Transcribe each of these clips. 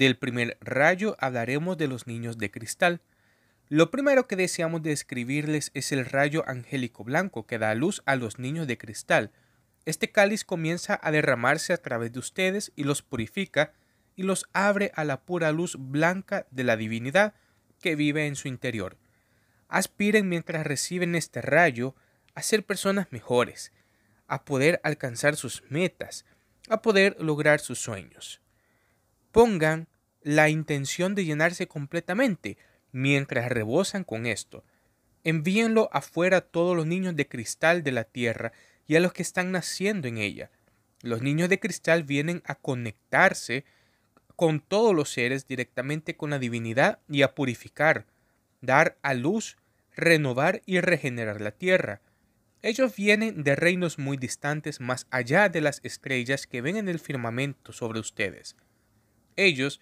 del primer rayo hablaremos de los niños de cristal. Lo primero que deseamos describirles es el rayo angélico blanco que da luz a los niños de cristal. Este cáliz comienza a derramarse a través de ustedes y los purifica y los abre a la pura luz blanca de la divinidad que vive en su interior. Aspiren mientras reciben este rayo a ser personas mejores, a poder alcanzar sus metas, a poder lograr sus sueños. Pongan la intención de llenarse completamente mientras rebosan con esto. Envíenlo afuera a todos los niños de cristal de la tierra y a los que están naciendo en ella. Los niños de cristal vienen a conectarse con todos los seres directamente con la divinidad y a purificar, dar a luz, renovar y regenerar la tierra. Ellos vienen de reinos muy distantes más allá de las estrellas que ven en el firmamento sobre ustedes. Ellos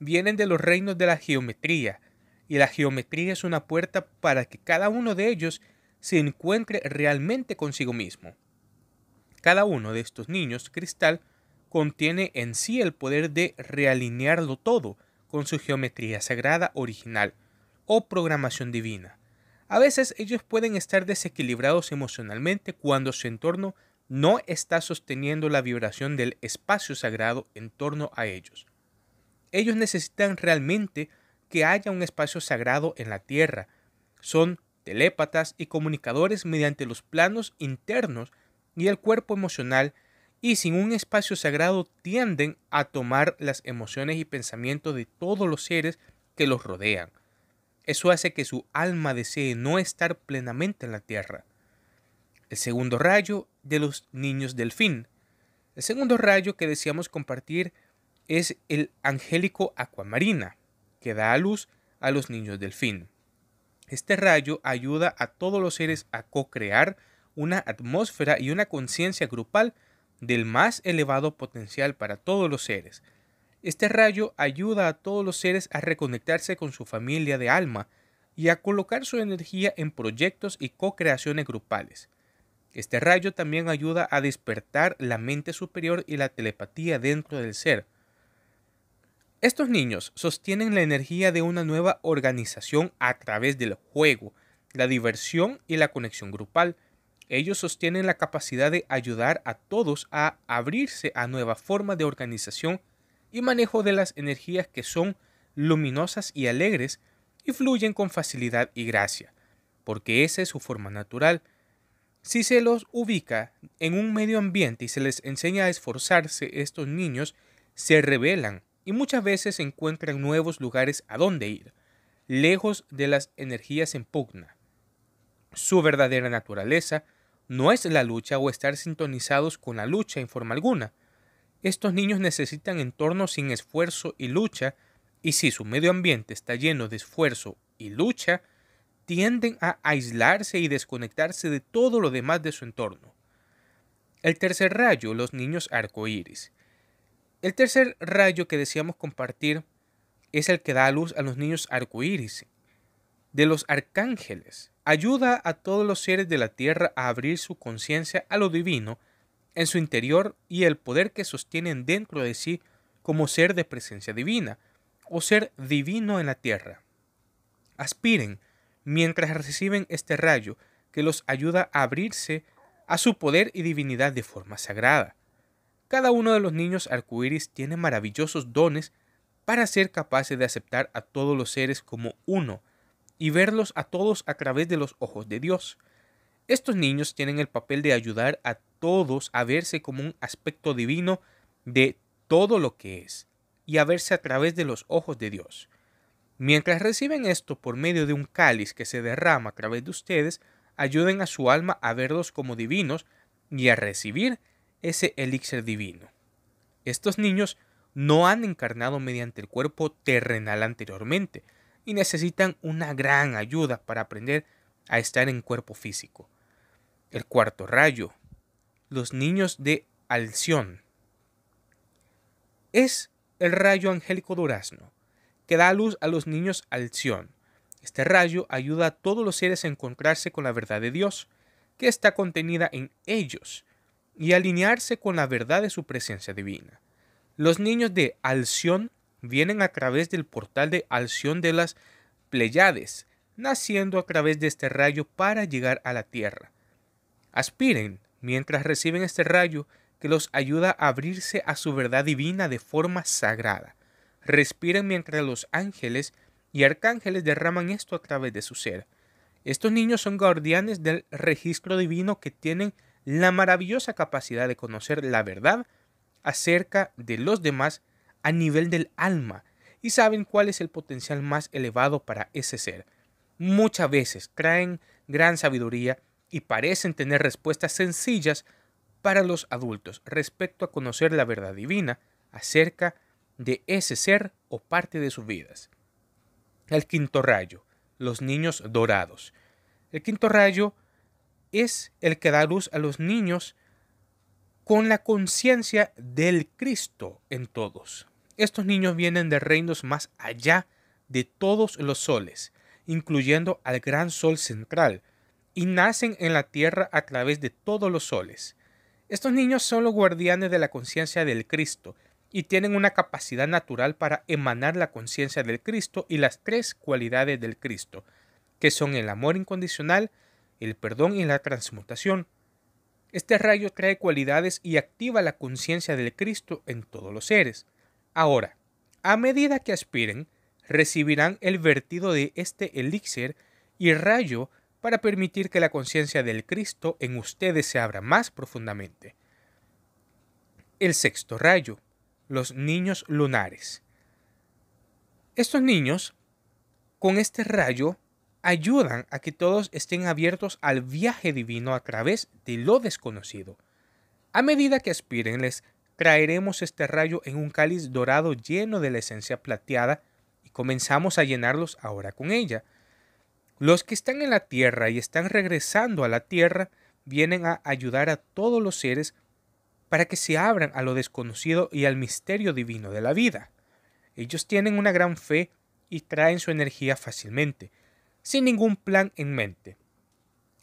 vienen de los reinos de la geometría, y la geometría es una puerta para que cada uno de ellos se encuentre realmente consigo mismo. Cada uno de estos niños cristal contiene en sí el poder de realinearlo todo con su geometría sagrada original o programación divina. A veces ellos pueden estar desequilibrados emocionalmente cuando su entorno no está sosteniendo la vibración del espacio sagrado en torno a ellos. Ellos necesitan realmente que haya un espacio sagrado en la Tierra. Son telépatas y comunicadores mediante los planos internos y el cuerpo emocional y sin un espacio sagrado tienden a tomar las emociones y pensamientos de todos los seres que los rodean. Eso hace que su alma desee no estar plenamente en la tierra. El segundo rayo de los niños del fin. El segundo rayo que deseamos compartir es el angélico Aquamarina que da a luz a los niños delfín. Este rayo ayuda a todos los seres a co-crear una atmósfera y una conciencia grupal del más elevado potencial para todos los seres. Este rayo ayuda a todos los seres a reconectarse con su familia de alma y a colocar su energía en proyectos y co-creaciones grupales. Este rayo también ayuda a despertar la mente superior y la telepatía dentro del ser, estos niños sostienen la energía de una nueva organización a través del juego, la diversión y la conexión grupal. Ellos sostienen la capacidad de ayudar a todos a abrirse a nueva forma de organización y manejo de las energías que son luminosas y alegres y fluyen con facilidad y gracia, porque esa es su forma natural. Si se los ubica en un medio ambiente y se les enseña a esforzarse, estos niños se rebelan y muchas veces encuentran nuevos lugares a donde ir, lejos de las energías en pugna. Su verdadera naturaleza no es la lucha o estar sintonizados con la lucha en forma alguna. Estos niños necesitan entornos sin esfuerzo y lucha, y si su medio ambiente está lleno de esfuerzo y lucha, tienden a aislarse y desconectarse de todo lo demás de su entorno. El tercer rayo, los niños arcoíris. El tercer rayo que deseamos compartir es el que da a luz a los niños arcoíris, de los arcángeles. Ayuda a todos los seres de la tierra a abrir su conciencia a lo divino en su interior y el poder que sostienen dentro de sí como ser de presencia divina o ser divino en la tierra. Aspiren mientras reciben este rayo que los ayuda a abrirse a su poder y divinidad de forma sagrada. Cada uno de los niños arcoíris tiene maravillosos dones para ser capaces de aceptar a todos los seres como uno y verlos a todos a través de los ojos de Dios. Estos niños tienen el papel de ayudar a todos a verse como un aspecto divino de todo lo que es y a verse a través de los ojos de Dios. Mientras reciben esto por medio de un cáliz que se derrama a través de ustedes, ayuden a su alma a verlos como divinos y a recibir ese elixir divino. Estos niños no han encarnado mediante el cuerpo terrenal anteriormente y necesitan una gran ayuda para aprender a estar en cuerpo físico. El cuarto rayo, los niños de Alción. Es el rayo angélico Dorazno, que da luz a los niños Alción. Este rayo ayuda a todos los seres a encontrarse con la verdad de Dios, que está contenida en ellos, y alinearse con la verdad de su presencia divina. Los niños de Alción vienen a través del portal de Alción de las Pleiades, naciendo a través de este rayo para llegar a la Tierra. Aspiren, mientras reciben este rayo, que los ayuda a abrirse a su verdad divina de forma sagrada. Respiren mientras los ángeles y arcángeles derraman esto a través de su ser. Estos niños son guardianes del registro divino que tienen la maravillosa capacidad de conocer la verdad acerca de los demás a nivel del alma y saben cuál es el potencial más elevado para ese ser. Muchas veces traen gran sabiduría y parecen tener respuestas sencillas para los adultos respecto a conocer la verdad divina acerca de ese ser o parte de sus vidas. El quinto rayo, los niños dorados. El quinto rayo es el que da luz a los niños con la conciencia del Cristo en todos. Estos niños vienen de reinos más allá de todos los soles, incluyendo al gran sol central, y nacen en la tierra a través de todos los soles. Estos niños son los guardianes de la conciencia del Cristo y tienen una capacidad natural para emanar la conciencia del Cristo y las tres cualidades del Cristo, que son el amor incondicional, el perdón y la transmutación. Este rayo trae cualidades y activa la conciencia del Cristo en todos los seres. Ahora, a medida que aspiren, recibirán el vertido de este elixir y rayo para permitir que la conciencia del Cristo en ustedes se abra más profundamente. El sexto rayo, los niños lunares. Estos niños, con este rayo, ayudan a que todos estén abiertos al viaje divino a través de lo desconocido. A medida que aspiren, les traeremos este rayo en un cáliz dorado lleno de la esencia plateada y comenzamos a llenarlos ahora con ella. Los que están en la tierra y están regresando a la tierra vienen a ayudar a todos los seres para que se abran a lo desconocido y al misterio divino de la vida. Ellos tienen una gran fe y traen su energía fácilmente sin ningún plan en mente.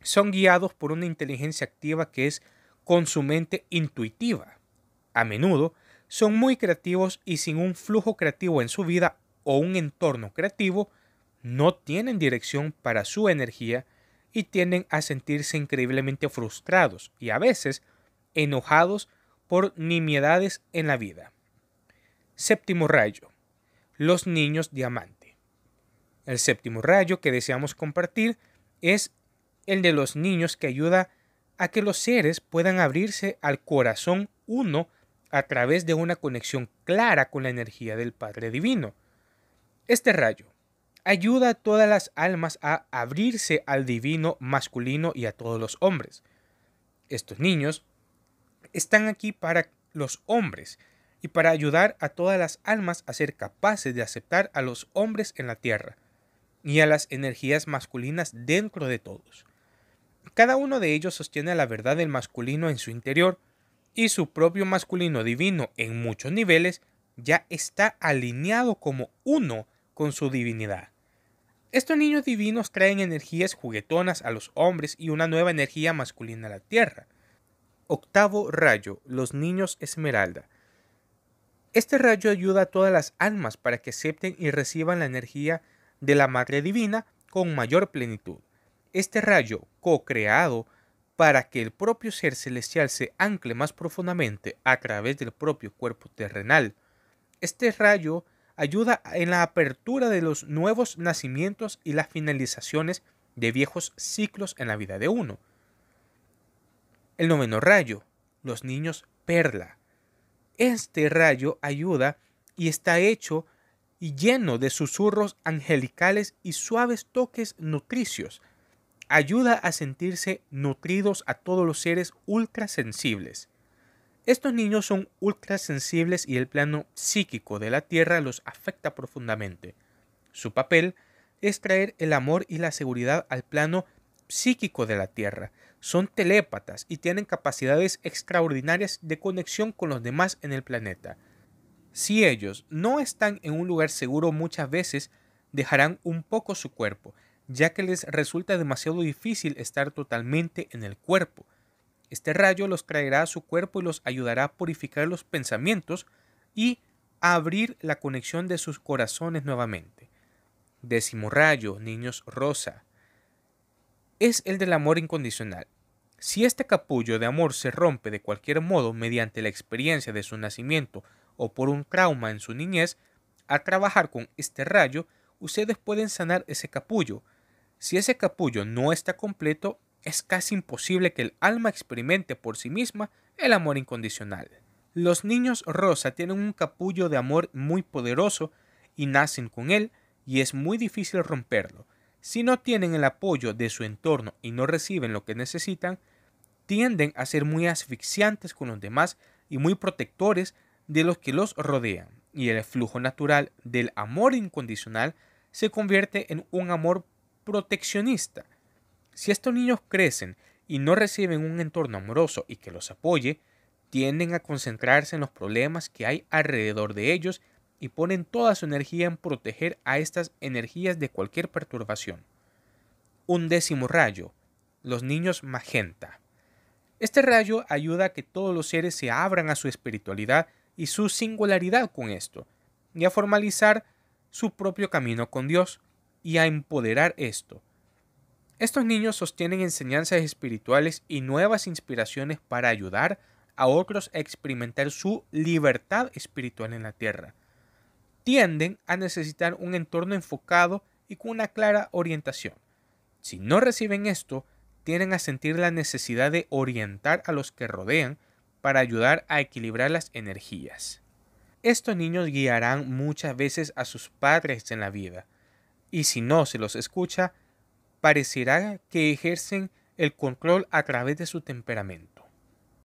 Son guiados por una inteligencia activa que es con su mente intuitiva. A menudo son muy creativos y sin un flujo creativo en su vida o un entorno creativo, no tienen dirección para su energía y tienden a sentirse increíblemente frustrados y a veces enojados por nimiedades en la vida. Séptimo rayo. Los niños diamante. El séptimo rayo que deseamos compartir es el de los niños que ayuda a que los seres puedan abrirse al corazón uno a través de una conexión clara con la energía del Padre Divino. Este rayo ayuda a todas las almas a abrirse al divino masculino y a todos los hombres. Estos niños están aquí para los hombres y para ayudar a todas las almas a ser capaces de aceptar a los hombres en la tierra y a las energías masculinas dentro de todos. Cada uno de ellos sostiene la verdad del masculino en su interior y su propio masculino divino en muchos niveles ya está alineado como uno con su divinidad. Estos niños divinos traen energías juguetonas a los hombres y una nueva energía masculina a la Tierra. Octavo rayo, los niños esmeralda. Este rayo ayuda a todas las almas para que acepten y reciban la energía de la Madre Divina con mayor plenitud. Este rayo co-creado para que el propio ser celestial se ancle más profundamente a través del propio cuerpo terrenal. Este rayo ayuda en la apertura de los nuevos nacimientos y las finalizaciones de viejos ciclos en la vida de uno. El noveno rayo, los niños perla. Este rayo ayuda y está hecho y lleno de susurros angelicales y suaves toques nutricios, ayuda a sentirse nutridos a todos los seres ultrasensibles. Estos niños son ultrasensibles y el plano psíquico de la Tierra los afecta profundamente. Su papel es traer el amor y la seguridad al plano psíquico de la Tierra. Son telépatas y tienen capacidades extraordinarias de conexión con los demás en el planeta. Si ellos no están en un lugar seguro muchas veces, dejarán un poco su cuerpo, ya que les resulta demasiado difícil estar totalmente en el cuerpo. Este rayo los traerá a su cuerpo y los ayudará a purificar los pensamientos y a abrir la conexión de sus corazones nuevamente. Décimo rayo, niños rosa. Es el del amor incondicional. Si este capullo de amor se rompe de cualquier modo mediante la experiencia de su nacimiento o por un trauma en su niñez, al trabajar con este rayo, ustedes pueden sanar ese capullo. Si ese capullo no está completo, es casi imposible que el alma experimente por sí misma el amor incondicional. Los niños rosa tienen un capullo de amor muy poderoso y nacen con él y es muy difícil romperlo. Si no tienen el apoyo de su entorno y no reciben lo que necesitan, tienden a ser muy asfixiantes con los demás y muy protectores de los que los rodean y el flujo natural del amor incondicional se convierte en un amor proteccionista. Si estos niños crecen y no reciben un entorno amoroso y que los apoye, tienden a concentrarse en los problemas que hay alrededor de ellos y ponen toda su energía en proteger a estas energías de cualquier perturbación. Un décimo rayo, los niños magenta. Este rayo ayuda a que todos los seres se abran a su espiritualidad y su singularidad con esto, y a formalizar su propio camino con Dios y a empoderar esto. Estos niños sostienen enseñanzas espirituales y nuevas inspiraciones para ayudar a otros a experimentar su libertad espiritual en la tierra. Tienden a necesitar un entorno enfocado y con una clara orientación. Si no reciben esto, tienen a sentir la necesidad de orientar a los que rodean para ayudar a equilibrar las energías. Estos niños guiarán muchas veces a sus padres en la vida, y si no se los escucha, parecerá que ejercen el control a través de su temperamento.